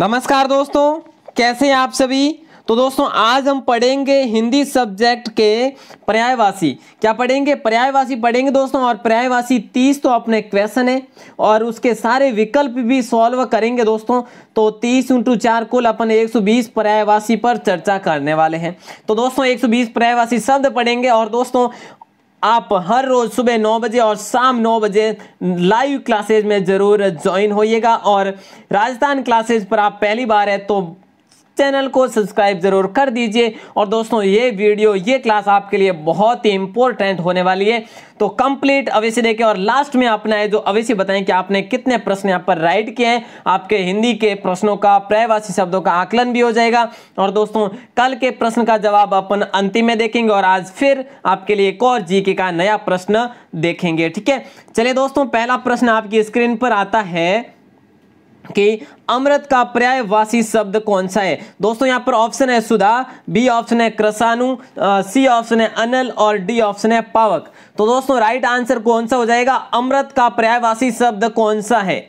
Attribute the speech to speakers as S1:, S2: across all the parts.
S1: नमस्कार दोस्तों कैसे हैं आप सभी तो दोस्तों आज हम पढ़ेंगे हिंदी सब्जेक्ट के पर्यायवासी क्या पढ़ेंगे पर्यायवासी पढ़ेंगे दोस्तों और पर्यायवासी तीस तो अपने क्वेश्चन है और उसके सारे विकल्प भी सॉल्व करेंगे दोस्तों तो तीस इंटू चार कुल अपन 120 पर्यायवासी पर चर्चा करने वाले हैं तो दोस्तों 120 पर्यायवासी शब्द पढ़ेंगे और दोस्तों आप हर रोज़ सुबह नौ बजे और शाम नौ बजे लाइव क्लासेज में ज़रूर ज्वाइन होइएगा और राजस्थान क्लासेज पर आप पहली बार है तो चैनल को सब्सक्राइब जरूर कर दीजिए और दोस्तों ये वीडियो ये क्लास आपके लिए बहुत ही इंपॉर्टेंट होने वाली है तो कंप्लीट अवश्य देखें और लास्ट में आपने आए जो अवश्य बताएं कि आपने कितने प्रश्न यहाँ पर राइट किए हैं आपके हिंदी के प्रश्नों का प्रयवासी शब्दों का आकलन भी हो जाएगा और दोस्तों कल के प्रश्न का जवाब अपन अंतिम में देखेंगे और आज फिर आपके लिए एक और जीके का नया प्रश्न देखेंगे ठीक है चलिए दोस्तों पहला प्रश्न आपकी स्क्रीन पर आता है कि अमृत का पर्यायवासी शब्द कौन सा है दोस्तों यहां पर ऑप्शन है सुधा बी ऑप्शन है क्रसानु सी ऑप्शन है अनल और डी ऑप्शन है पावक तो दोस्तों राइट आंसर कौन सा हो जाएगा अमृत का पर्यायवासी शब्द कौन सा है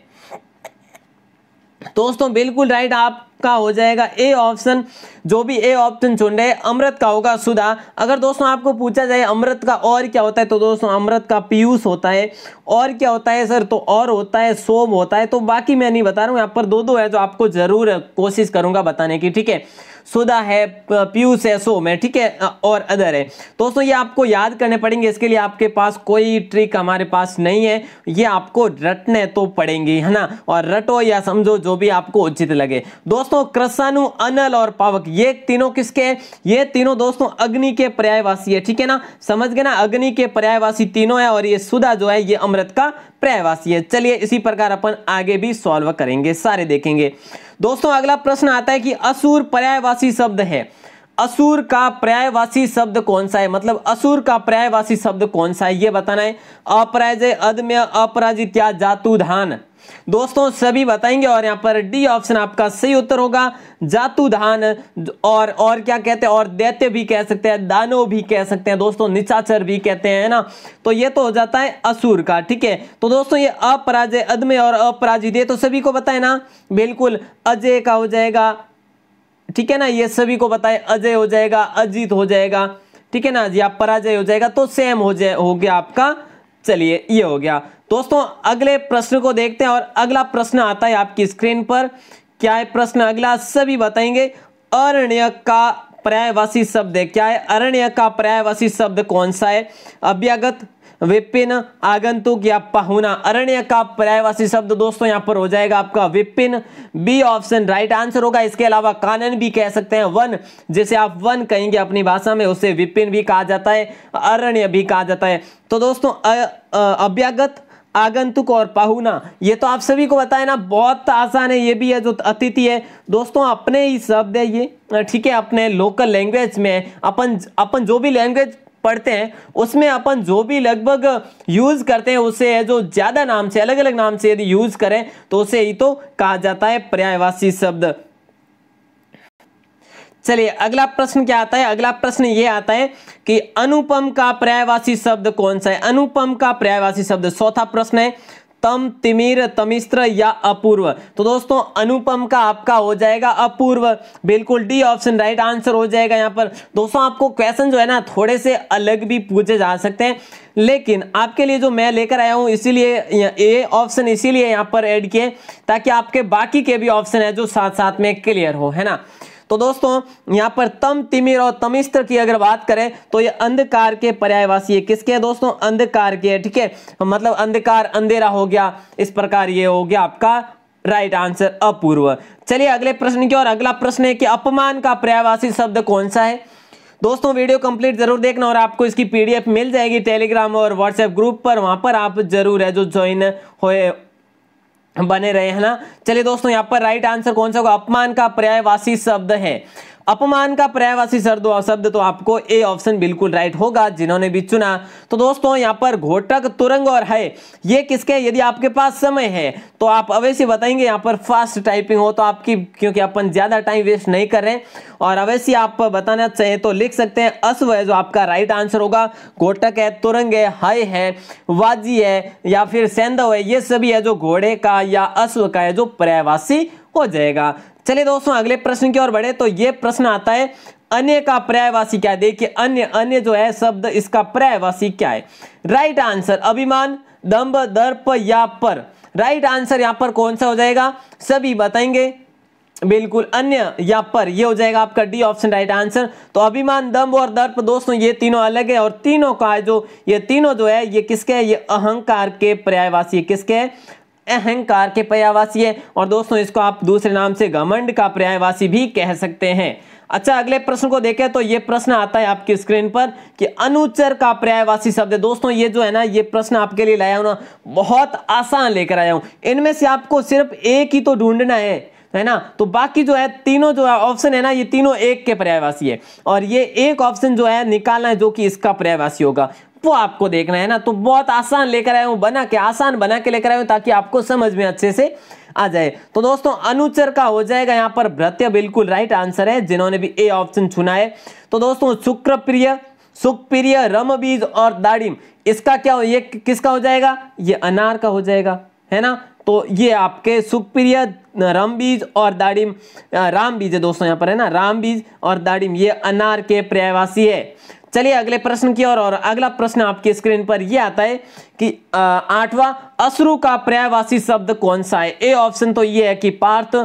S1: दोस्तों बिल्कुल राइट आपका हो जाएगा ए ऑप्शन जो भी ए ऑप्शन चुन रहे अमृत का होगा सुधा अगर दोस्तों आपको पूछा जाए अमृत का और क्या होता है तो दोस्तों अमृत का पीयूष होता है और क्या होता है सर तो और होता है सोम होता है तो बाकी मैं नहीं बता रहा हूँ यहाँ पर दो दो है जो आपको जरूर कोशिश करूंगा बताने की ठीक है सुधा है पीयूष है सोम है ठीक है और अदर है दोस्तों ये आपको याद करने पड़ेंगे इसके लिए आपके पास कोई ट्रिक हमारे पास नहीं है ये आपको रटने तो पड़ेंगे है ना और रटो या समझो जो भी आपको उचित लगे दोस्तों कृषाणु अनल और पावक ये तीनों किसके हैं ये तीनों दोस्तों अग्नि के पर्यायवासी है ठीक है ना समझ गए ना अग्नि के पर्यायवासी तीनों है और ये सुधा जो है ये अमृत का है चलिए इसी प्रकार अपन आगे भी सॉल्व करेंगे सारे देखेंगे दोस्तों अगला प्रश्न आता है कि असुर पर्यायवासी शब्द है असुर का पर्यायवासी शब्द कौन सा है मतलब असुर का पर्यायवासी शब्द कौन सा है ये बताना है अपराजय अदम्य जातु धान दोस्तों सभी बताएंगे और यहां पर डी ऑप्शन आपका सही उत्तर होगा धान और और क्या कहते हैं और दैत्य भी कह सकते हैं दानो भी कह सकते हैं दोस्तों निचाचर भी कहते हैं ना तो ये तो हो जाता है असुर का ठीक है तो दोस्तों ये अपराजय अदमे और अपराजित ये तो सभी को बताए ना बिल्कुल अजय का हो जाएगा ठीक है ना ये सभी को बताए अजय हो जाएगा अजीत हो जाएगा ठीक है ना जी आप पराजय हो जाएगा तो सेम हो जाए हो गया आपका चलिए ये हो गया दोस्तों अगले प्रश्न को देखते हैं और अगला प्रश्न आता है आपकी स्क्रीन पर क्या है प्रश्न अगला सभी बताएंगे अरण्य का पर्यायवासी शब्द है क्या है अरण्य का पर्यायवासी शब्द कौन सा है अभ्यागत विपिन आगंतुक या पहुना अरण्य का पर्यायवासी शब्द दोस्तों यहां पर हो जाएगा आपका Vipin B option right answer होगा इसके अलावा कानन भी कह सकते हैं वन जिसे आप वन कहेंगे अपनी भाषा में उसे विपिन भी कहा जाता है अरण्य भी कहा जाता है तो दोस्तों अभ्यागत आगंतुक और पाहुना ये तो आप सभी को बताए ना बहुत आसान है ये भी है जो अतिथि है दोस्तों अपने ही शब्द है ये ठीक है अपने लोकल लैंग्वेज में अपन अपन जो भी लैंग्वेज पढ़ते हैं उसमें अपन जो भी लगभग यूज करते हैं उसे जो ज्यादा नाम से अलग अलग नाम से यदि यूज करें तो उसे ही तो कहा जाता है पर्यायवासी शब्द चलिए अगला प्रश्न क्या आता है अगला प्रश्न ये आता है कि अनुपम का पर्यायवासी शब्द कौन सा है अनुपम का पर्यायवासी शब्द चौथा प्रश्न है तम तिमिर तमिस्त्र या अपूर्व तो दोस्तों अनुपम का आपका हो जाएगा अपूर्व बिल्कुल डी ऑप्शन राइट आंसर हो जाएगा यहाँ पर दोस्तों आपको क्वेश्चन जो है ना थोड़े से अलग भी पूछे जा सकते हैं लेकिन आपके लिए जो मैं लेकर आया हूँ इसीलिए ए ऑप्शन इसीलिए यहाँ पर ऐड किए ताकि आपके बाकी के भी ऑप्शन है जो साथ साथ में क्लियर हो है ना तो दोस्तों यहाँ पर तम तिमिर और तमिस्त्र की अगर बात करें तो ये अंधकार के पर्यायवासी है किसके है दोस्तों अंधकार के है ठीक है मतलब अंधकार अंधेरा हो गया इस प्रकार ये हो गया आपका राइट आंसर अपूर्व चलिए अगले प्रश्न की और अगला प्रश्न है कि अपमान का पर्यायवासी शब्द कौन सा है दोस्तों वीडियो कंप्लीट जरूर देखना और आपको इसकी पीडीएफ मिल जाएगी टेलीग्राम और व्हाट्सएप ग्रुप पर वहां पर आप जरूर है जो ज्वाइन हो बने रहे है ना चलिए दोस्तों यहाँ पर राइट आंसर कौन सा होगा अपमान का पर्यायवासी शब्द है अपमान का पर्यायवासी शब्द शब्द तो आपको ए ऑप्शन बिल्कुल राइट होगा जिन्होंने भी चुना तो दोस्तों यहाँ पर घोटक तुरंग और है ये किसके यदि आपके पास समय है तो आप अवश्य बताएंगे यहाँ पर फास्ट टाइपिंग हो तो आपकी क्योंकि अपन ज़्यादा टाइम वेस्ट नहीं कर रहे और अवश्य आप बताना चाहे तो लिख सकते हैं अश्व है जो आपका राइट आंसर होगा घोटक है तुरंग है हाय है वाजी है या फिर सेंधव है ये सभी है जो घोड़े का या अश्व का है जो पर्यायवासी हो जाएगा चलिए दोस्तों अगले प्रश्न की ओर बढ़े तो ये प्रश्न आता है अन्य का पर्यायवासी क्या है देखिए अन्य अन्य जो है शब्द इसका पर्यायवासी क्या है राइट आंसर अभिमान दम्ब दर्प या पर राइट आंसर यहां पर कौन सा हो जाएगा सभी बताएंगे बिल्कुल अन्य या पर ये हो जाएगा आपका डी ऑप्शन राइट आंसर तो अभिमान दम्ब और दर्प दोस्तों ये तीनों अलग है और तीनों का जो ये तीनों जो है ये किसके है ये अहंकार के पर्यायवासी किसके है अहंकार के पर्यायवासी है और दोस्तों इसको आप दूसरे नाम से घमंड का पर्यायवासी भी कह सकते हैं अच्छा अगले प्रश्न को देखें तो ये प्रश्न आता है आपकी स्क्रीन पर कि अनुचर का पर्यायवासी शब्द है दोस्तों ये जो है ना ये प्रश्न आपके लिए लाया हूं ना बहुत आसान लेकर आया हूं इनमें से आपको सिर्फ एक ही तो ढूंढना है है ना तो बाकी जो है तीनों जो है ऑप्शन है ना ये तीनों एक के पर्यायवासी है और ये एक ऑप्शन जो है निकालना है जो कि इसका पर्यायवासी होगा वो आपको देखना है ना तो बहुत आसान लेकर आया हूं बना के आसान बना के लेकर आया हूं ताकि आपको समझ में अच्छे से आ जाए तो दोस्तों अनुचर का हो जाएगा यहां पर भ्रत्य बिल्कुल राइट आंसर है जिन्होंने भी ए ऑप्शन चुना है तो दोस्तों शुक्रप्रिय सुखप्रिय बीज और दाड़िम इसका क्या हो ये किसका हो जाएगा ये अनार का हो जाएगा है ना तो ये आपके सुखप्रिय बीज और दाड़िम राम बीज है दोस्तों यहाँ पर है ना राम बीज और दाड़िम ये अनार के पर्यायवासी है चलिए अगले प्रश्न की ओर और, और अगला प्रश्न आपकी स्क्रीन पर यह आता है कि आठवां अश्रु का पर्यायवासी शब्द कौन सा है ए ऑप्शन तो ये है कि पार्थ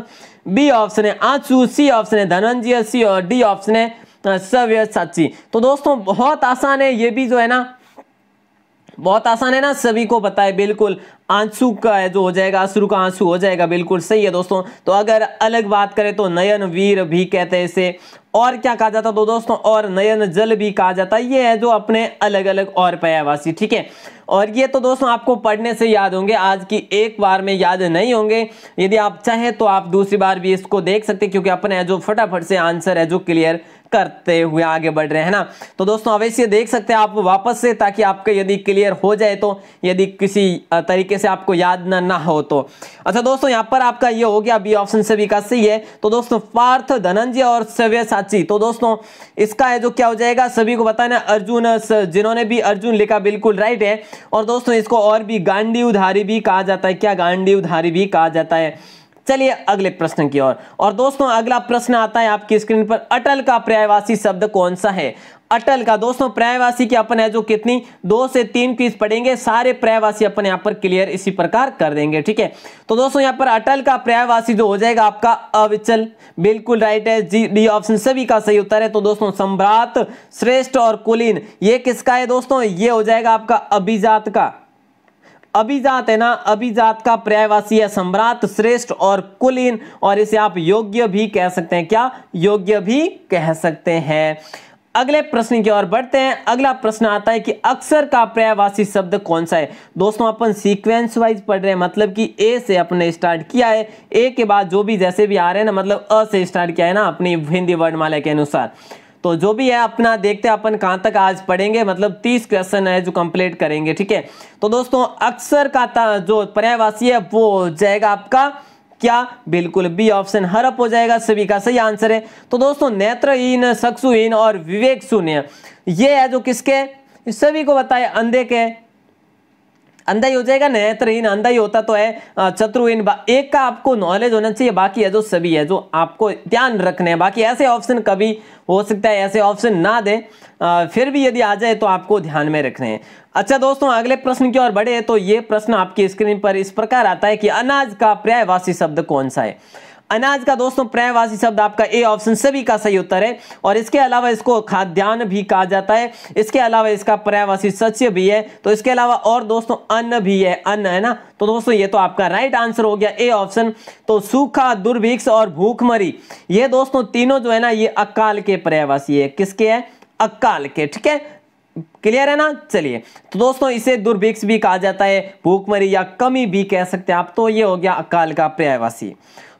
S1: बी ऑप्शन है आंसू सी ऑप्शन है धनंजय सी और डी ऑप्शन है सव्य साची तो दोस्तों बहुत आसान है ये भी जो है ना बहुत आसान है ना सभी को पता है बिल्कुल आंसू का है जो हो जाएगा आंसू का आंसू हो जाएगा बिल्कुल सही है दोस्तों तो अगर अलग बात करें तो नयन वीर भी कहते हैं इसे और क्या कहा जाता तो दोस्तों और नयन जल भी कहा जाता है ये है जो अपने अलग अलग और पर्यावासी ठीक है और ये तो दोस्तों आपको पढ़ने से याद होंगे आज की एक बार में याद नहीं होंगे यदि आप चाहें तो आप दूसरी बार भी इसको देख सकते क्योंकि अपने जो फटाफट से आंसर है जो क्लियर करते हुए आगे बढ़ रहे हैं ना तो दोस्तों अवश्य देख सकते हैं आप वापस से ताकि आपके यदि क्लियर हो जाए तो यदि किसी तरीके से आपको याद ना ना हो तो अच्छा दोस्तों यहाँ पर आपका ये हो गया बी ऑप्शन से विकास सही है तो दोस्तों पार्थ धनंजय और सव्य साची तो दोस्तों इसका है जो क्या हो जाएगा सभी को बताना अर्जुन जिन्होंने भी अर्जुन लिखा बिल्कुल राइट है और दोस्तों इसको और भी गांडी उधारी भी कहा जाता है क्या गांडी उधारी भी कहा जाता है चलिए अगले प्रश्न की ओर और।, और दोस्तों अगला प्रश्न आता है आपकी स्क्रीन पर अटल का पर्यायवासी शब्द कौन सा है अटल का दोस्तों पर्यायवासी की अपन है जो कितनी दो से तीन क्वीज पढ़ेंगे सारे पर्यायवासी अपन यहाँ पर क्लियर इसी प्रकार कर देंगे ठीक है तो दोस्तों यहाँ पर अटल का पर्यायवासी जो हो जाएगा आपका अविचल बिल्कुल राइट है जी डी ऑप्शन सभी का सही उत्तर है तो दोस्तों सम्राट श्रेष्ठ और कुलीन ये किसका है दोस्तों ये हो जाएगा आपका अभिजात का अभिजात है ना अभिजात का पर्यायवासी है सम्राट श्रेष्ठ और कुलीन और इसे आप योग्य भी कह सकते हैं क्या योग्य भी कह सकते हैं अगले प्रश्न की ओर बढ़ते हैं अगला प्रश्न आता है कि अक्षर का पर्यायवासी शब्द कौन सा है दोस्तों अपन सीक्वेंस वाइज पढ़ रहे हैं मतलब कि ए से अपने स्टार्ट किया है ए के बाद जो भी जैसे भी आ रहे हैं ना मतलब अ से स्टार्ट किया है ना अपनी हिंदी वर्णमाला के अनुसार तो जो भी है अपना देखते हैं अपन कहां तक आज पढ़ेंगे मतलब तीस क्वेश्चन है जो कंप्लीट करेंगे ठीक है तो दोस्तों अक्सर का जो पर्यायवासी है वो हो जाएगा आपका क्या बिल्कुल बी ऑप्शन हरप हो जाएगा सभी का सही आंसर है तो दोस्तों नेत्रहीन सक्षुहीन और विवेक शून्य ये है जो किसके सभी को बताए अंधे के अंधा ही हो जाएगा नेत्रहीन अंधा ही होता तो है चतुर्हीन एक का आपको नॉलेज होना चाहिए बाकी है जो सभी है जो आपको ध्यान रखने हैं बाकी ऐसे ऑप्शन कभी हो सकता है ऐसे ऑप्शन ना दे फिर भी यदि आ जाए तो आपको ध्यान में रखने हैं अच्छा दोस्तों अगले प्रश्न की ओर बढ़े तो ये प्रश्न आपकी स्क्रीन पर इस प्रकार आता है कि अनाज का पर्यायवासी शब्द कौन सा है अनाज का दोस्तों प्रयवासी शब्द आपका ए ऑप्शन सभी का सही उत्तर है और इसके अलावा इसको खाद्यान्न भी कहा जाता है इसके अलावा इसका प्रयवासी सच्य भी है तो इसके अलावा और दोस्तों अन्न भी है अन्न है ना तो दोस्तों ये तो आपका राइट आंसर हो गया ए ऑप्शन तो सूखा दुर्भिक्ष और भूखमरी ये दोस्तों तीनों जो है ना ये अकाल के प्रयवासी है किसके है अकाल के ठीक है क्लियर है ना चलिए तो दोस्तों इसे दुर्भिक्ष भी कहा जाता है भूखमरी या कमी भी कह सकते हैं आप तो ये हो गया अकाल का पर्यायवासी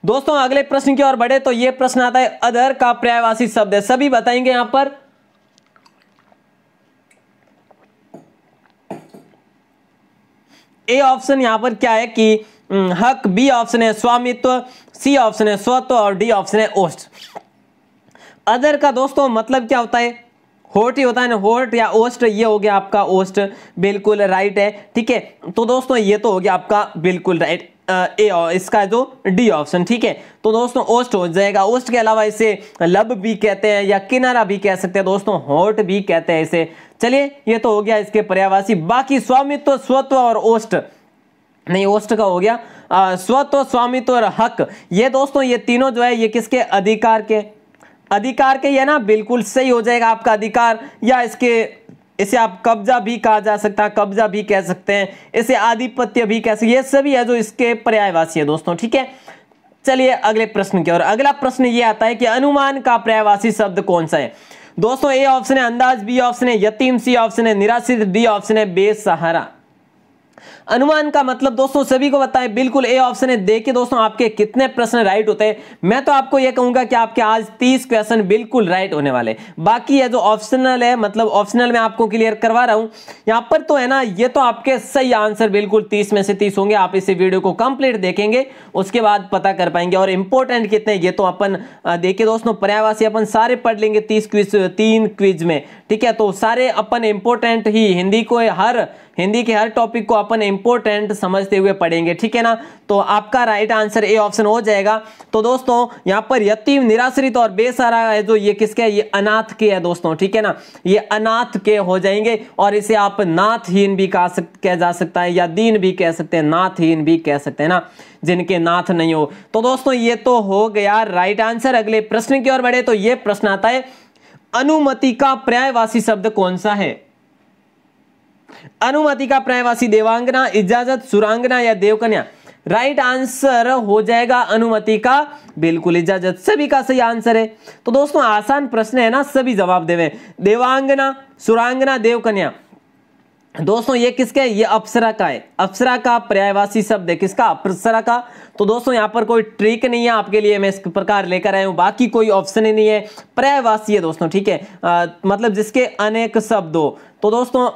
S1: दोस्तों अगले प्रश्न की ओर बढ़े तो ये प्रश्न आता है अधर का पर्यायवासी शब्द है सभी बताएंगे यहां पर ए ऑप्शन यहां पर क्या है कि हक बी ऑप्शन है स्वामित्व सी ऑप्शन है स्वत्व और डी ऑप्शन है ओस्ट अदर का दोस्तों मतलब क्या होता है होट ही होता है ना होट या ओस्ट ये हो गया आपका ओस्ट बिल्कुल राइट है ठीक है तो दोस्तों ये तो हो गया आपका बिल्कुल राइट ए इसका जो डी ऑप्शन ठीक है तो दोस्तों ओस्ट हो जाएगा ओस्ट के अलावा इसे लब भी कहते हैं या किनारा भी कह सकते हैं दोस्तों होट भी कहते हैं इसे चलिए ये तो हो गया इसके पर्यावासी बाकी स्वामित्व तो, स्वत्व और ओस्ट नहीं ओस्ट का हो गया स्वत्व स्वामित्व और हक ये दोस्तों ये तीनों जो है ये किसके अधिकार के अधिकार के ये ना बिल्कुल सही हो जाएगा आपका अधिकार या इसके इसे आप कब्जा भी कहा जा सकता है कब्जा भी कह सकते हैं इसे आधिपत्य भी कह सकते ये सभी है जो इसके पर्यायवासी है दोस्तों ठीक है चलिए अगले प्रश्न की और अगला प्रश्न ये आता है कि अनुमान का पर्यायवासी शब्द कौन सा है दोस्तों ए ऑप्शन है अंदाज बी ऑप्शन है यतीम सी ऑप्शन है निराश्रित डी ऑप्शन है बेसहारा अनुमान का मतलब दोस्तों सभी को बताएं बिल्कुल ए ऑप्शन है देखिए दोस्तों आपके कितने प्रश्न राइट होते हैं मैं तो आपको यह कहूंगा कि आपके आज तीस क्वेश्चन बिल्कुल राइट होने वाले बाकी ये जो ऑप्शनल है मतलब ऑप्शनल में आपको क्लियर करवा रहा हूं यहां पर तो है ना ये तो आपके सही आंसर बिल्कुल तीस में से तीस होंगे आप इसी वीडियो को कंप्लीट देखेंगे उसके बाद पता कर पाएंगे और इंपॉर्टेंट कितने ये तो अपन देखिए दोस्तों पर्यावासी अपन सारे पढ़ लेंगे तीस क्विज तीन क्विज में ठीक है तो सारे अपन इंपोर्टेंट ही हिंदी को हर हिंदी के हर टॉपिक को अपन इंपॉर्टेंट समझते हुए पढ़ेंगे ठीक है ना तो आपका राइट आंसर ए ऑप्शन हो जाएगा तो दोस्तों यहां पर यतीम निराश्रित और बेसहारा है जो ये किसके है ये अनाथ के है दोस्तों ठीक है ना ये अनाथ के हो जाएंगे और इसे आप नाथहीन भी कह कह जा सकता है या दीन भी कह सकते हैं नाथहीन भी कह सकते हैं ना जिनके नाथ नहीं हो तो दोस्तों ये तो हो गया राइट आंसर अगले प्रश्न की ओर बढ़े तो ये प्रश्न आता है अनुमति का पर्यायवासी शब्द कौन सा है अनुमति का प्रयवासी देवांगना इजाजत सुरांगना या देवकन्या राइट right आंसर हो जाएगा अनुमति का बिल्कुल इजाजत सभी का सही आंसर है तो दोस्तों आसान प्रश्न है ना सभी जवाब देवे देवांगना सुरांगना देवकन्या दोस्तों ये किसके ये अप्सरा का है अप्सरा का पर्यायवासी शब्द है किसका अप्सरा का तो दोस्तों यहाँ पर कोई ट्रिक नहीं है आपके लिए मैं इस प्रकार लेकर आया हूँ बाकी कोई ऑप्शन ही नहीं है पर्यायवासी है दोस्तों ठीक है मतलब जिसके अनेक शब्द हो तो दोस्तों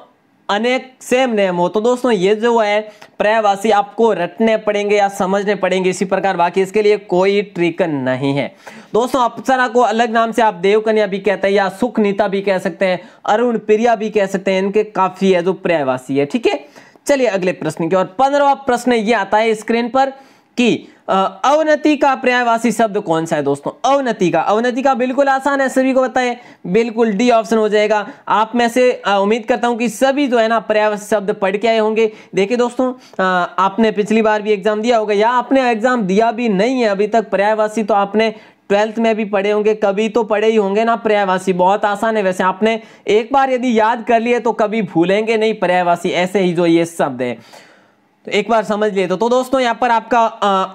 S1: अनेक सेम नेम हो तो दोस्तों ये जो है प्रयवासी आपको रटने पड़ेंगे या समझने पड़ेंगे इसी प्रकार बाकी इसके लिए कोई ट्रिकन नहीं है दोस्तों अप्सरा को अलग नाम से आप देवकन्या भी कहते हैं या सुखनीता भी कह सकते हैं अरुण प्रिया भी कह सकते हैं इनके काफी है जो प्रयवासी है ठीक है चलिए अगले प्रश्न की और पंद्रवा प्रश्न ये आता है स्क्रीन पर कि अवनति का पर्यायवासी शब्द कौन सा है दोस्तों अवनति का अवनति का बिल्कुल आसान है सभी को बताएं बिल्कुल डी ऑप्शन हो जाएगा आप में से उम्मीद करता हूं कि सभी जो है ना पर्यायवासी शब्द पढ़ के आए होंगे देखिए दोस्तों आपने पिछली बार भी एग्जाम दिया होगा या आपने एग्जाम दिया भी नहीं है अभी तक पर्यायवासी तो आपने ट्वेल्थ में भी पढ़े होंगे कभी तो पढ़े ही होंगे ना पर्यायवासी बहुत आसान है वैसे आपने एक बार यदि याद कर लिए तो कभी भूलेंगे नहीं पर्यायवासी ऐसे ही जो ये शब्द है तो एक बार समझ लिए तो, तो दोस्तों यहाँ पर आपका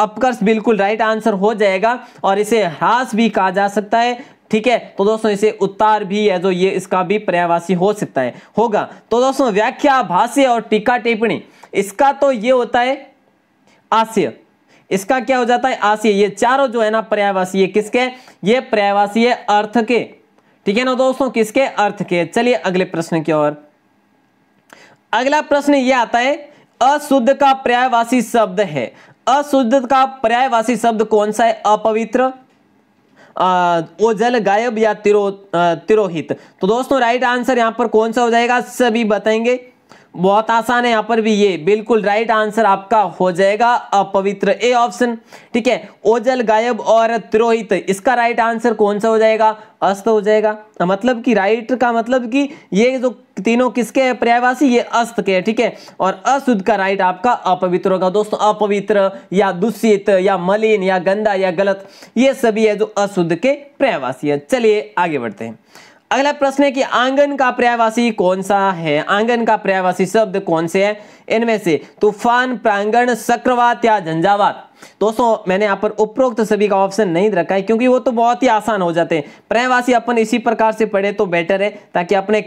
S1: अपकर्ष बिल्कुल राइट आंसर हो जाएगा और इसे ह्रास भी कहा जा सकता है ठीक है तो दोस्तों इसे उत्तार भी है जो ये इसका भी पर्यावासी हो सकता है होगा तो दोस्तों व्याख्या भाष्य और टीका टिप्पणी इसका तो ये होता है आशय इसका क्या हो जाता है आशय ये चारों जो है ना पर्यावासी किसके ये पर्यावासी है अर्थ के ठीक है ना दोस्तों किसके अर्थ के चलिए अगले प्रश्न की ओर अगला प्रश्न ये आता है अशुद्ध का पर्यायवासी शब्द है अशुद्ध का पर्यायवासी शब्द कौन सा है अपवित्र जल गायब या तिरो तिरोहित तो दोस्तों राइट आंसर यहां पर कौन सा हो जाएगा सभी बताएंगे बहुत आसान है यहाँ पर भी ये बिल्कुल राइट आंसर आपका हो जाएगा अपवित्र ए ऑप्शन ठीक है ओजल गायब और त्रोहित इसका राइट आंसर कौन सा हो जाएगा अस्त हो जाएगा तो मतलब कि राइट का मतलब कि ये जो तीनों किसके है पर्यायवासी ये अस्त के ठीक है और अशुद्ध का राइट आपका अपवित्र होगा दोस्तों अपवित्र या दूषित या मलिन या गंदा या गलत ये सभी है जो अशुद्ध के पर्यायवासी है चलिए आगे बढ़ते हैं अगला प्रश्न है कि आंगन का पर्यावासी कौन सा है आंगन का पर्यावासी शब्द कौन से है इनमें से तूफान प्रांगण चक्रवात या झंझावात दोस्तों मैंने यहाँ पर उपरोक्त सभी का ऑप्शन नहीं रखा है क्योंकि वो तो बहुत ही आसान हो जाते हैं पर्यायवासी अपन इसी प्रकार से पढ़े तो बेटर है ताकि अपने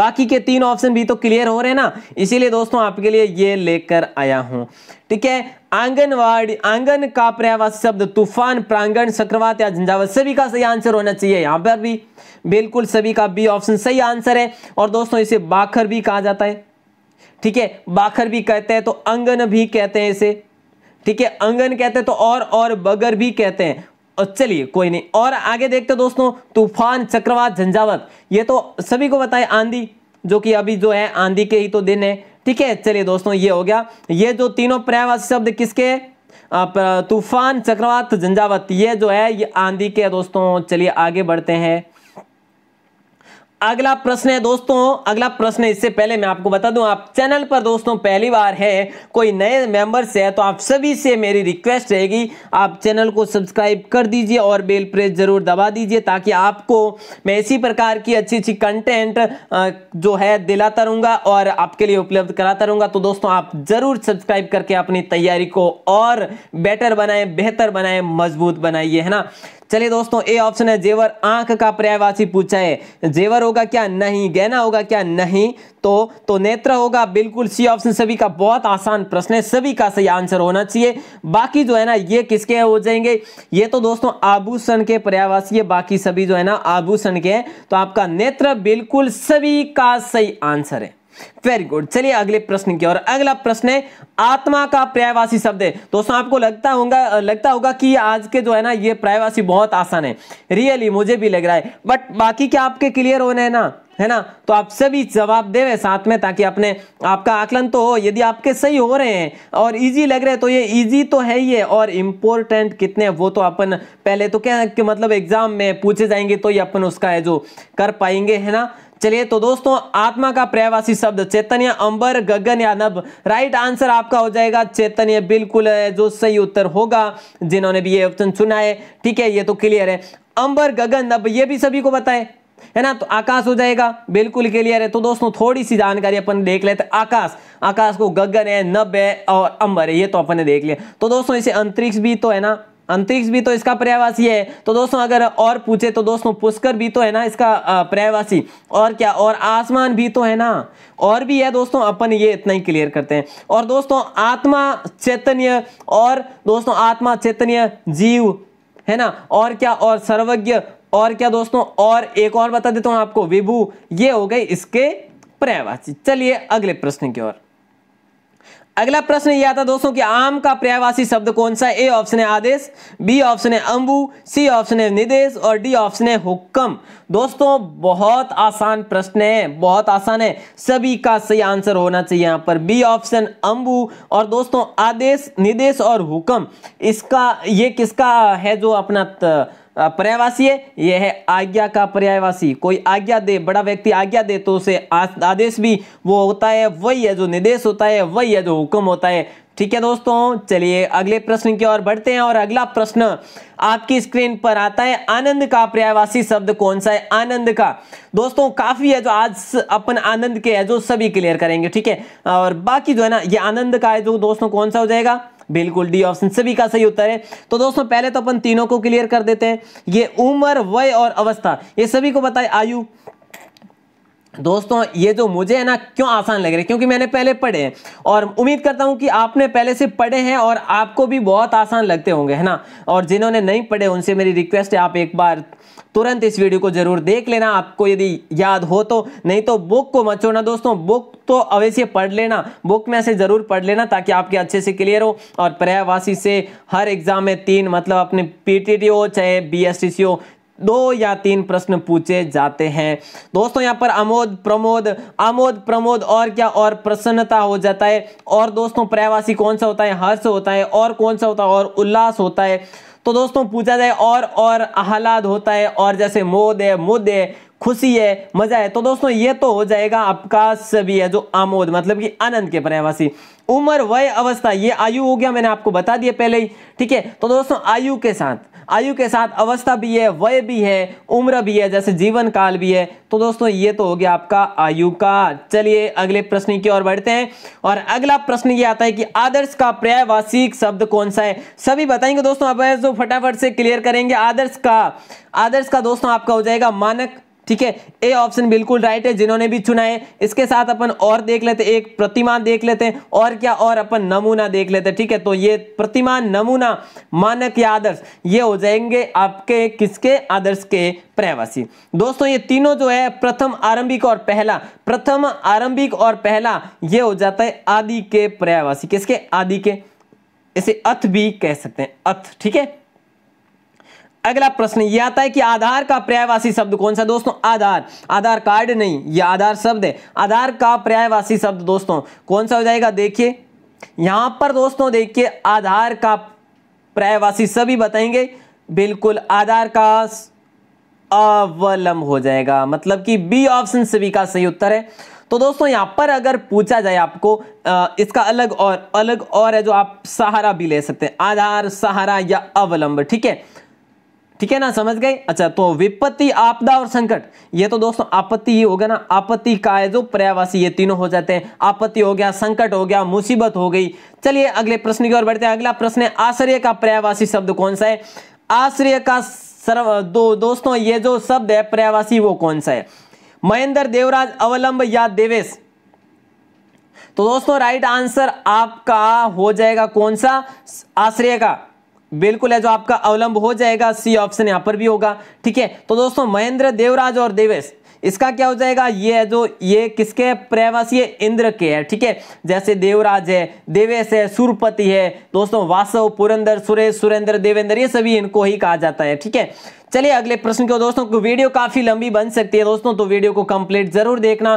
S1: बाकी के तीन ऑप्शन भी तो क्लियर हो रहे हैं ना इसीलिए दोस्तों आपके लिए ये लेकर आया हूं ठीक है आंगनवाड़ी आंगन का पर्यावास शब्द तूफान प्रांगण चक्रवात या झंझावत सभी का सही आंसर होना चाहिए यहां पर भी बिल्कुल सभी का बी ऑप्शन सही आंसर है और दोस्तों इसे बाखर भी कहा जाता है ठीक है बाखर भी कहते हैं तो अंगन भी कहते हैं इसे ठीक है अंगन कहते हैं तो और और बगर भी कहते हैं और चलिए कोई नहीं और आगे देखते दोस्तों तूफान चक्रवात झंझावत ये तो सभी को बताए आंधी जो कि अभी जो है आंधी के ही तो दिन है ठीक है चलिए दोस्तों ये हो गया ये जो तीनों पर्यायवासी शब्द किसके तूफान चक्रवात झंझावत ये जो है ये आंधी के दोस्तों चलिए आगे बढ़ते हैं अगला प्रश्न है दोस्तों अगला प्रश्न है इससे पहले मैं आपको बता दूं आप चैनल पर दोस्तों पहली बार है कोई नए मेंबर्स है तो आप सभी से मेरी रिक्वेस्ट रहेगी आप चैनल को सब्सक्राइब कर दीजिए और बेल प्रेस जरूर दबा दीजिए ताकि आपको मैं इसी प्रकार की अच्छी अच्छी कंटेंट जो है दिलाता रहूँगा और आपके लिए उपलब्ध कराता रहूँगा तो दोस्तों आप ज़रूर सब्सक्राइब करके अपनी तैयारी को और बेटर बनाएं बेहतर बनाएं मजबूत बनाइए है ना चलिए दोस्तों ए ऑप्शन है जेवर आंख का पर्यायवाची पूछा है जेवर होगा क्या नहीं गहना होगा क्या नहीं तो तो नेत्र होगा बिल्कुल सी ऑप्शन सभी का बहुत आसान प्रश्न है सभी का सही आंसर होना चाहिए बाकी जो है ना ये किसके हो जाएंगे ये तो दोस्तों आभूषण के पर्यायवासी है बाकी सभी जो है ना आभूषण के हैं तो आपका नेत्र बिल्कुल सभी का सही आंसर है वेरी गुड चलिए अगले प्रश्न की और अगला प्रश्न है आत्मा का प्रायवासी शब्द है दोस्तों आपको लगता होगा लगता होगा कि आज के जो है ना ये प्रायवासी बहुत आसान है रियली मुझे भी लग रहा है बट बाकी क्या आपके क्लियर होने हैं ना है ना तो आप सभी जवाब देवे साथ में ताकि अपने आपका आकलन तो हो यदि आपके सही हो रहे हैं और इजी लग रहे हैं तो ये इजी तो है ही है और इम्पोर्टेंट कितने वो तो अपन पहले तो क्या कि मतलब एग्जाम में पूछे जाएंगे तो ये अपन उसका है जो कर पाएंगे है ना चलिए तो दोस्तों आत्मा का प्रयावासी शब्द चैतन्य अंबर गगन या नभ राइट आंसर आपका हो जाएगा चैतन्य बिल्कुल है जो सही उत्तर होगा जिन्होंने भी ये ऑप्शन चुना है ठीक है ये तो क्लियर है अंबर गगन नभ ये भी सभी को बताए है ना तो आकाश हो जाएगा बिल्कुल क्लियर है तो दोस्तों थोड़ी सी जानकारी अपन देख लेते आकाश आकाश को गगन है नभ है और अंबर है ये तो अपन ने देख लिया तो दोस्तों इसे अंतरिक्ष भी तो है ना अंतरिक्ष भी तो इसका पर्यायवासी है तो दोस्तों अगर और पूछे तो दोस्तों पुष्कर भी तो है ना इसका पर्यायवासी और क्या और आसमान भी तो है ना और भी है दोस्तों अपन ये इतना ही क्लियर करते हैं और दोस्तों आत्मा चैतन्य और दोस्तों आत्मा चैतन्य जीव है ना और क्या और सर्वज्ञ और क्या दोस्तों और एक और बता देता हूं आपको विभु ये हो गए इसके पर्यायवासी चलिए अगले प्रश्न की ओर अगला प्रश्न यह आता दोस्तों कि आम का पर्यायवासी शब्द कौन सा ए ऑप्शन है आदेश बी ऑप्शन है अंबु सी ऑप्शन है निदेश और डी ऑप्शन है हुक्म दोस्तों बहुत आसान प्रश्न है बहुत आसान है सभी का सही आंसर होना चाहिए यहाँ पर बी ऑप्शन अंबु और दोस्तों आदेश निदेश और हुक्म इसका ये किसका है जो अपना त, पर्यायवासी है यह है आज्ञा का पर्यायवासी कोई आज्ञा दे बड़ा व्यक्ति आज्ञा दे तो उसे आदेश भी वो होता है वही है जो निर्देश होता है वही है जो हुक्म होता है ठीक है दोस्तों चलिए अगले प्रश्न की ओर बढ़ते हैं और अगला प्रश्न आपकी स्क्रीन पर आता है आनंद का पर्यायवासी शब्द कौन सा है आनंद का दोस्तों काफी है जो आज अपन आनंद के है जो सभी क्लियर करेंगे ठीक है और बाकी जो है ना ये आनंद का है जो दोस्तों कौन सा हो जाएगा बिल्कुल डी ऑप्शन सभी का सही उत्तर है तो दोस्तों पहले तो अपन तीनों को क्लियर कर देते हैं ये उम्र वय और अवस्था ये सभी को बताए आयु दोस्तों ये जो मुझे है ना क्यों आसान लग रहे क्योंकि मैंने पहले पढ़े हैं और उम्मीद करता हूँ कि आपने पहले से पढ़े हैं और आपको भी बहुत आसान लगते होंगे है ना और जिन्होंने नहीं पढ़े उनसे मेरी रिक्वेस्ट है आप एक बार तुरंत इस वीडियो को जरूर देख लेना आपको यदि याद हो तो नहीं तो बुक को मत छोड़ना दोस्तों बुक तो अवश्य पढ़ लेना बुक में ऐसे ज़रूर पढ़ लेना ताकि आपके अच्छे से क्लियर हो और पर्यावासी से हर एग्ज़ाम में तीन मतलब अपने पी हो चाहे बी हो दो या तीन प्रश्न पूछे जाते हैं दोस्तों यहाँ पर अमोद प्रमोद अमोद प्रमोद और क्या और प्रसन्नता हो जाता है और दोस्तों प्रयावासी कौन सा होता है हर्ष होता है और कौन सा होता है और उल्लास होता है तो दोस्तों पूछा जाए और और आह्लाद होता है और जैसे मोद है मुद है खुशी है मजा है तो दोस्तों ये तो हो जाएगा आपका सभी है जो आमोद मतलब कि आनंद के पर्यावासी उम्र वय अवस्था ये आयु हो गया मैंने आपको बता दिया पहले ही ठीक है तो दोस्तों आयु के साथ आयु के साथ अवस्था भी है वय भी है उम्र भी है जैसे जीवन काल भी है तो दोस्तों ये तो हो गया आपका आयु का चलिए अगले प्रश्न की ओर बढ़ते हैं और अगला प्रश्न ये आता है कि आदर्श का पर्यायवासिक शब्द कौन सा है सभी बताएंगे दोस्तों अब जो फटाफट से क्लियर करेंगे आदर्श का आदर्श का दोस्तों आपका हो जाएगा मानक ठीक है ए ऑप्शन बिल्कुल राइट है जिन्होंने भी चुना है इसके साथ अपन और देख लेते एक प्रतिमा देख लेते हैं और क्या और अपन नमूना देख लेते हैं ठीक है तो ये प्रतिमा नमूना मानक या आदर्श ये हो जाएंगे आपके किसके आदर्श के प्रवासी दोस्तों ये तीनों जो है प्रथम आरंभिक और पहला प्रथम आरंभिक और पहला ये हो जाता है आदि के प्रयावासी किसके आदि के इसे अथ भी कह सकते हैं अथ ठीक है अगला प्रश्न यह आता है कि आधार का पर्यायवासी शब्द कौन सा दोस्तों आधार आधार कार्ड नहीं यह आधार शब्द है आधार का पर्यायवासी शब्द दोस्तों कौन सा हो जाएगा देखिए यहां पर दोस्तों देखिए आधार का पर्यायवासी सभी बताएंगे बिल्कुल आधार का अवलंब हो जाएगा मतलब कि बी ऑप्शन सभी का सही उत्तर है तो दोस्तों यहां पर अगर पूछा जाए आपको इसका अलग और अलग और है जो आप सहारा भी ले सकते हैं आधार सहारा या अवलंब ठीक है ठीक है ना समझ गए अच्छा तो विपत्ति आपदा और संकट ये तो दोस्तों आपत्ति ही हो गया ना आपत्ति का है जो पर्यावासी ये तीनों हो जाते हैं आपत्ति हो गया संकट हो गया मुसीबत हो गई चलिए अगले प्रश्न की ओर बढ़ते हैं अगला प्रश्न है आश्रय का पर्यावासी शब्द कौन सा है आश्रय का सर्व दो दोस्तों ये जो शब्द है पर्यावासी वो कौन सा है महेंद्र देवराज अवलंब या देवेश तो दोस्तों राइट आंसर आपका हो जाएगा कौन सा आश्रय का बिल्कुल है जो आपका अवलंब हो जाएगा सी ऑप्शन यहां पर भी होगा ठीक है तो दोस्तों महेंद्र देवराज और देवेश इसका क्या हो जाएगा ये है जो ये किसके प्रयावासी इंद्र के है ठीक है जैसे देवराज है देवेश है सुरपति है दोस्तों वासव पुरंदर सुरेश सुरेंद्र देवेंद्र ये सभी इनको ही कहा जाता है ठीक है चलिए अगले प्रश्न को दोस्तों वीडियो काफी लंबी बन सकती है दोस्तों तो वीडियो को कंप्लीट जरूर देखना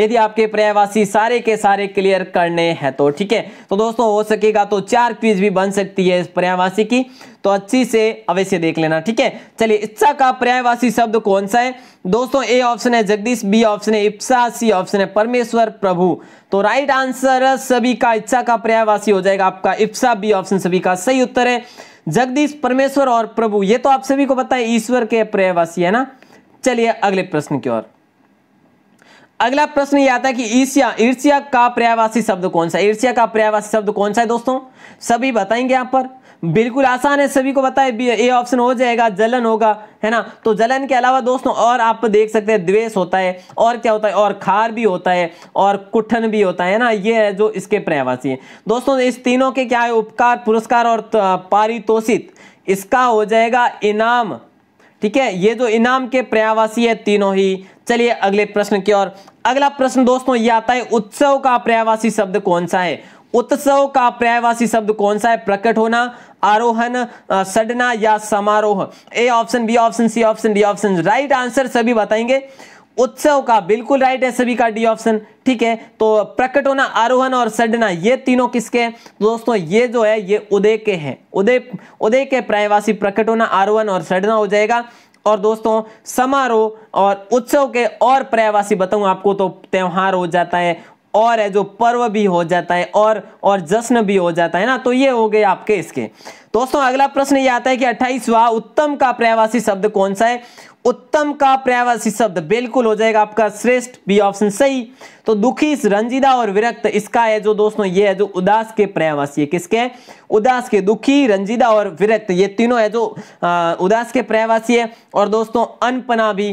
S1: यदि आपके प्रयावासी सारे के सारे क्लियर करने हैं तो ठीक है तो दोस्तों हो सकेगा तो चार क्वीज भी बन सकती है इस पर्यावासी की तो अच्छी से अवश्य देख लेना ठीक है चलिए इच्छा का पर्यायवासी शब्द कौन सा है दोस्तों ए ऑप्शन है जगदीश बी ऑप्शन है इप्सा सी ऑप्शन है परमेश्वर प्रभु तो राइट आंसर सभी का इच्छा का पर्यायवासी हो जाएगा आपका इप्सा बी ऑप्शन सभी का सही उत्तर है जगदीश परमेश्वर और प्रभु ये तो आप सभी को पता है ईश्वर के प्रयवासी है ना चलिए अगले प्रश्न की ओर अगला प्रश्न ये आता है कि ईर्ष्या ईर्ष्या का पर्यावासी शब्द कौन सा ईर्ष्या का पर्यावासी शब्द कौन सा है दोस्तों सभी बताएंगे यहां पर बिल्कुल आसान है सभी को पता है ए ऑप्शन हो जाएगा जलन होगा है ना तो जलन के अलावा दोस्तों और आप देख सकते हैं द्वेष होता है और क्या होता है और खार भी होता है और कुठन भी होता है ना ये है जो इसके प्रयावासी है दोस्तों इस तीनों के क्या है उपकार पुरस्कार और पारितोषित इसका हो जाएगा इनाम ठीक है ये जो इनाम के प्रयावासी है तीनों ही चलिए अगले प्रश्न की ओर अगला प्रश्न दोस्तों ये आता है उत्सव का प्रयावासी शब्द कौन सा है उत्सव का पर्यायवासी शब्द कौन सा है प्रकट होना आरोहण सडना या समारोह A option B option C option D option right answer सभी बताएंगे उत्सव का बिल्कुल राइट है सभी का डी ऑप्शन ठीक है तो प्रकट होना आरोहण और सडना ये तीनों किसके हैं दोस्तों ये जो है ये उदय के हैं उदय उदय के प्रायवासी प्रकट होना आरोहण और सडना हो जाएगा और दोस्तों समारोह और उत्सव के और पर्यावासी बताऊं आपको तो त्यौहार हो जाता है और है जो पर्व भी हो जाता है और और जश्न भी हो जाता है ना तो ये हो गए आपके इसके दोस्तों अगला प्रश्न ये आता है कि अट्ठाईसवा उत्तम का प्रयावासी शब्द कौन सा है उत्तम का प्रयावासी शब्द बिल्कुल हो जाएगा आपका श्रेष्ठ बी ऑप्शन सही तो दुखी रंजिदा और विरक्त इसका है जो दोस्तों ये है जो उदास के प्रयावासी है किसके उदास के दुखी रंजिदा और विरक्त ये तीनों है जो आ, उदास के प्रयावासी है और दोस्तों अनपना भी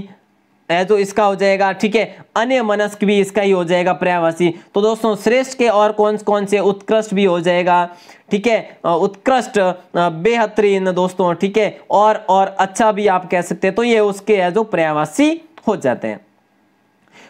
S1: है तो इसका हो जाएगा ठीक है अन्य मनस्क भी इसका ही हो जाएगा पर्यावासी तो दोस्तों श्रेष्ठ के और कौन कौन से उत्कृष्ट भी हो जाएगा ठीक है उत्कृष्ट बेहतरीन दोस्तों ठीक है और और अच्छा भी आप कह सकते हैं तो ये उसके है जो पर्यावासी हो जाते हैं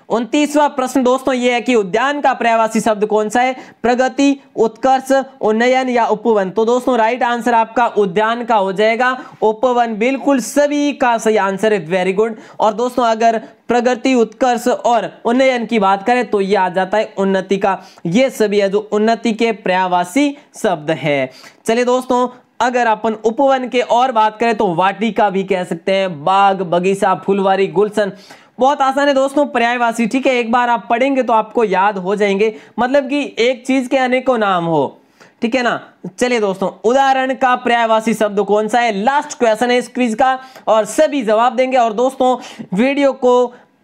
S1: उनतीसवा प्रश्न दोस्तों ये है कि उद्यान का प्रयावासी शब्द कौन सा है प्रगति उत्कर्ष उन्नयन या उपवन तो दोस्तों राइट आंसर आपका उद्यान का हो जाएगा उपवन बिल्कुल सभी का सही आंसर है वेरी गुड और दोस्तों अगर प्रगति उत्कर्ष और उन्नयन की बात करें तो ये आ जाता है उन्नति का ये सभी है जो उन्नति के प्रयावासी शब्द है चलिए दोस्तों अगर अपन उपवन के और बात करें तो वाटिका भी कह सकते हैं बाग बगीचा फुलवारी गुलशन बहुत आसान है दोस्तों पर्यायवासी ठीक है एक बार आप पढ़ेंगे तो आपको याद हो जाएंगे मतलब कि एक चीज के अनेकों नाम हो ठीक है ना चलिए दोस्तों उदाहरण का पर्यायवासी शब्द कौन सा है लास्ट क्वेश्चन है इस क्विज का और सभी जवाब देंगे और दोस्तों वीडियो को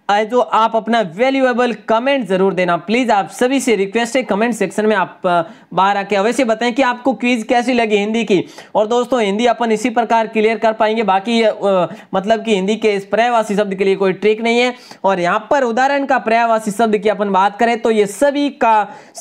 S1: जो तो आप अपना वैल्यूएबल कमेंट जरूर देना प्लीज़ आप सभी से रिक्वेस्ट है कमेंट सेक्शन में आप बाहर आके अवश्य बताएं कि आपको क्वीज कैसी लगी हिंदी की और दोस्तों हिंदी अपन इसी प्रकार क्लियर कर पाएंगे बाकी आ, मतलब कि हिंदी के इस पर्यावासी शब्द के लिए कोई ट्रिक नहीं है और यहाँ पर उदाहरण का पर्यावासी शब्द की अपन बात करें तो ये सभी का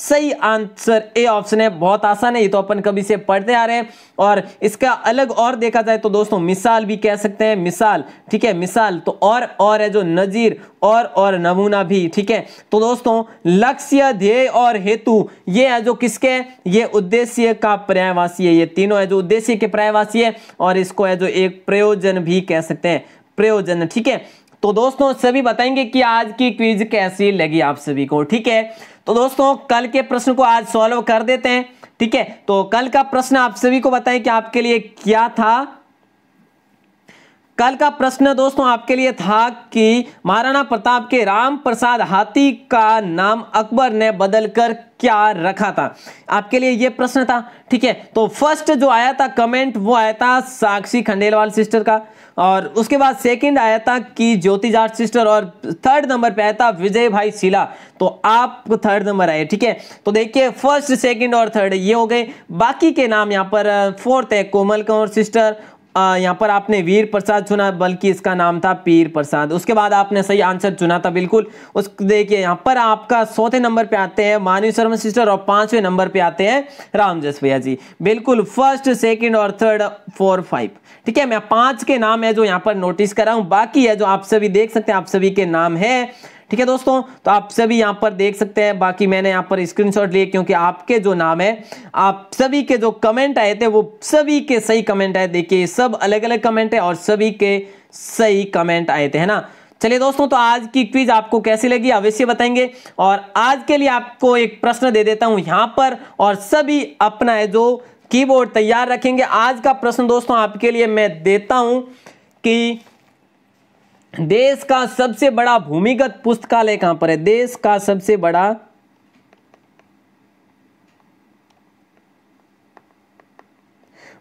S1: सही आंसर ए ऑप्शन है बहुत आसान है ये तो अपन कभी से पढ़ते आ रहे हैं और इसका अलग और देखा जाए तो दोस्तों मिसाल भी कह सकते हैं मिसाल ठीक है मिसाल तो और और है जो नजीर और और नमूना भी ठीक है तो दोस्तों लक्ष्य ध्येय और हेतु ये है जो किसके ये उद्देश्य का पर्यायवासी है ये तीनों है जो उद्देश्य के पर्यायवासी है और इसको है जो एक प्रयोजन भी कह सकते हैं प्रयोजन ठीक है तो दोस्तों सभी बताएंगे कि आज की क्विज कैसी लगी आप सभी को ठीक है तो दोस्तों कल के प्रश्न को आज सॉल्व कर देते हैं ठीक है तो कल का प्रश्न आप सभी को बताएं कि आपके लिए क्या था कल का प्रश्न दोस्तों आपके लिए था कि महाराणा प्रताप के राम प्रसाद हाथी का नाम अकबर ने बदलकर क्या रखा था आपके लिए यह प्रश्न था ठीक है तो फर्स्ट जो आया था कमेंट वो आया था साक्षी खंडेलवाल सिस्टर का और उसके बाद सेकंड आया था कि ज्योति जाट सिस्टर और थर्ड नंबर पे आया था विजय भाई शिला तो आप थर्ड नंबर आए ठीक है तो देखिए फर्स्ट सेकंड और थर्ड ये हो गए बाकी के नाम यहाँ पर फोर्थ है कोमल कंवर सिस्टर यहाँ पर आपने वीर प्रसाद चुना बल्कि इसका नाम था पीर प्रसाद उसके बाद आपने सही आंसर चुना था बिल्कुल उस देखिए यहाँ पर आपका चौथे नंबर पे आते हैं मानवी शर्मा सिस्टर और पांचवें नंबर पे आते हैं रामजस भैया जी बिल्कुल फर्स्ट सेकेंड और थर्ड फोर फाइव ठीक है मैं पांच के नाम है जो यहाँ पर नोटिस कर रहा हूँ बाकी है जो आप सभी देख सकते हैं आप सभी के नाम है ठीक है दोस्तों तो आप सभी यहाँ पर देख सकते हैं बाकी मैंने यहाँ पर स्क्रीनशॉट लिए क्योंकि आपके जो नाम है आप सभी के जो कमेंट आए थे वो सभी के सही कमेंट आए देखिए सब अलग अलग कमेंट है और सभी के सही कमेंट आए थे है ना चलिए दोस्तों तो आज की क्विज आपको कैसी लगी अवश्य बताएंगे और आज के लिए आपको एक प्रश्न दे देता हूं यहां पर और सभी अपना है जो कीबोर्ड तैयार रखेंगे आज का प्रश्न दोस्तों आपके लिए मैं देता हूं कि देश का सबसे बड़ा भूमिगत पुस्तकालय कहां पर है देश का सबसे बड़ा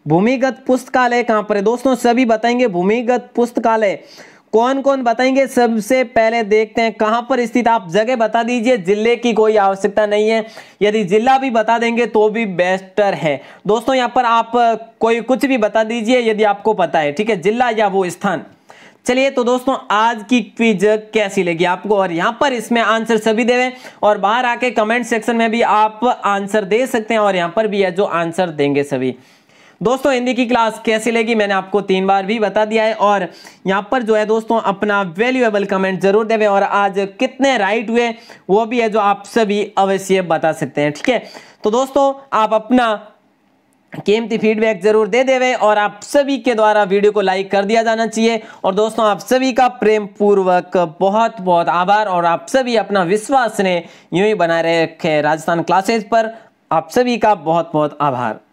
S1: भूमिगत पुस्तकालय कहां पर है दोस्तों सभी बताएंगे भूमिगत पुस्तकालय कौन कौन बताएंगे सबसे पहले देखते हैं कहां पर स्थित आप जगह बता दीजिए जिले की कोई आवश्यकता नहीं है यदि जिला भी बता देंगे तो भी बेस्टर है दोस्तों यहां पर आप कोई कुछ भी बता दीजिए यदि आपको पता है ठीक है जिला या वो स्थान चलिए तो दोस्तों आज की क्विज कैसी लगी आपको और यहां पर इसमें आंसर सभी देवे और बाहर आके कमेंट सेक्शन में भी आप आंसर दे सकते हैं और यहां पर भी है जो आंसर देंगे सभी दोस्तों हिंदी की क्लास कैसी लगी मैंने आपको तीन बार भी बता दिया है और यहाँ पर जो है दोस्तों अपना वैल्यूएबल कमेंट जरूर देवे और आज कितने राइट हुए वो भी है जो आप सभी अवश्य बता सकते हैं ठीक है तो दोस्तों आप अपना कीमती फीडबैक जरूर दे देवे और आप सभी के द्वारा वीडियो को लाइक कर दिया जाना चाहिए और दोस्तों आप सभी का प्रेम पूर्वक बहुत बहुत आभार और आप सभी अपना विश्वास ने यूं ही बनाए रखे राजस्थान क्लासेज पर आप सभी का बहुत बहुत आभार